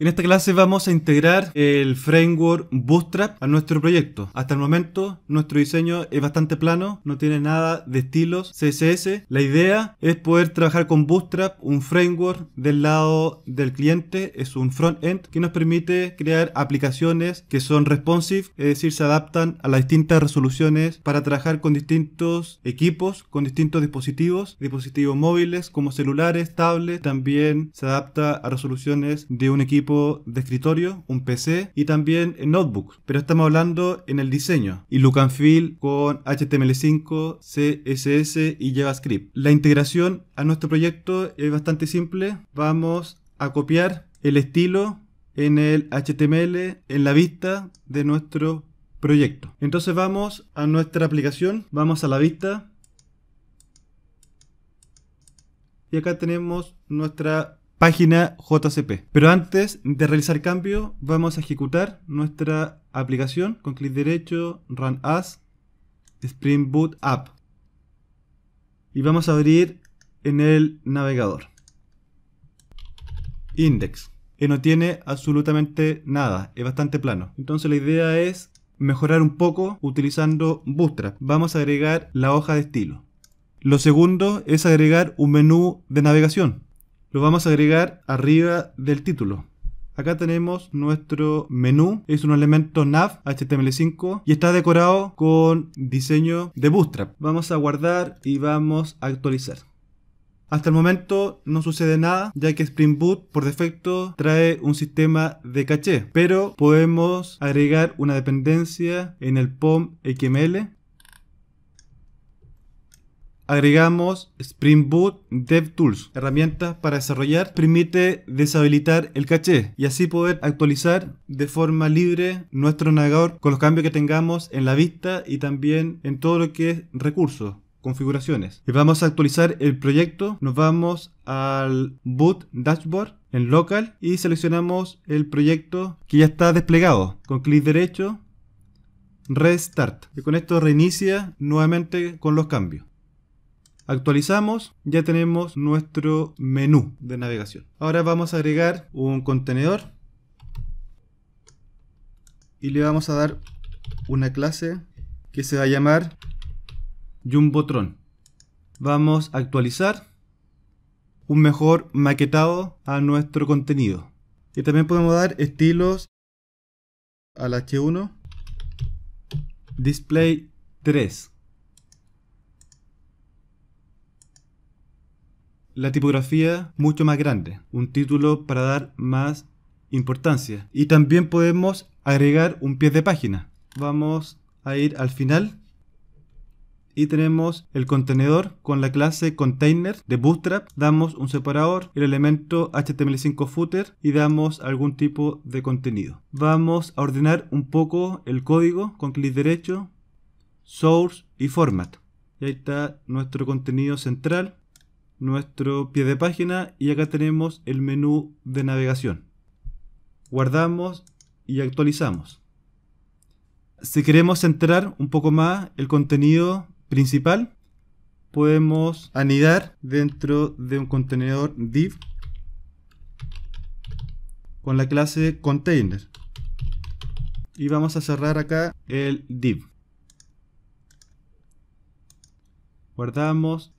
En esta clase vamos a integrar el framework Bootstrap a nuestro proyecto. Hasta el momento nuestro diseño es bastante plano, no tiene nada de estilos CSS. La idea es poder trabajar con Bootstrap, un framework del lado del cliente, es un front-end que nos permite crear aplicaciones que son responsive, es decir, se adaptan a las distintas resoluciones para trabajar con distintos equipos, con distintos dispositivos, dispositivos móviles como celulares, tablets, también se adapta a resoluciones de un equipo de escritorio, un PC y también notebook, pero estamos hablando en el diseño. Y feel con HTML5, CSS y JavaScript. La integración a nuestro proyecto es bastante simple. Vamos a copiar el estilo en el HTML, en la vista de nuestro proyecto. Entonces vamos a nuestra aplicación, vamos a la vista. Y acá tenemos nuestra página JCP. Pero antes de realizar cambio, vamos a ejecutar nuestra aplicación con clic derecho, Run As, Spring Boot App. Y vamos a abrir en el navegador. Index. Y no tiene absolutamente nada, es bastante plano. Entonces la idea es mejorar un poco utilizando Bootstrap. Vamos a agregar la hoja de estilo. Lo segundo es agregar un menú de navegación lo vamos a agregar arriba del título. Acá tenemos nuestro menú, es un elemento nav HTML5 y está decorado con diseño de Bootstrap. Vamos a guardar y vamos a actualizar. Hasta el momento no sucede nada, ya que Spring Boot por defecto trae un sistema de caché, pero podemos agregar una dependencia en el POM XML agregamos Spring Boot DevTools, herramienta para desarrollar, permite deshabilitar el caché y así poder actualizar de forma libre nuestro navegador con los cambios que tengamos en la vista y también en todo lo que es recursos configuraciones. Y vamos a actualizar el proyecto. Nos vamos al Boot Dashboard en Local y seleccionamos el proyecto que ya está desplegado. Con clic derecho, Restart. Y con esto reinicia nuevamente con los cambios. Actualizamos, ya tenemos nuestro menú de navegación. Ahora vamos a agregar un contenedor y le vamos a dar una clase que se va a llamar Jumbotron. Vamos a actualizar un mejor maquetado a nuestro contenido. Y también podemos dar estilos al H1 Display 3 la tipografía mucho más grande, un título para dar más importancia. Y también podemos agregar un pie de página. Vamos a ir al final y tenemos el contenedor con la clase container de Bootstrap. Damos un separador, el elemento HTML5 footer y damos algún tipo de contenido. Vamos a ordenar un poco el código con clic derecho, source y format. Y ahí está nuestro contenido central nuestro pie de página y acá tenemos el menú de navegación. Guardamos y actualizamos. Si queremos centrar un poco más el contenido principal, podemos anidar dentro de un contenedor div con la clase container. Y vamos a cerrar acá el div. Guardamos,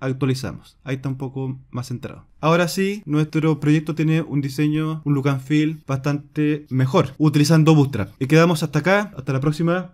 actualizamos. Ahí está un poco más centrado. Ahora sí, nuestro proyecto tiene un diseño, un look and feel bastante mejor, utilizando Bootstrap. Y quedamos hasta acá, hasta la próxima.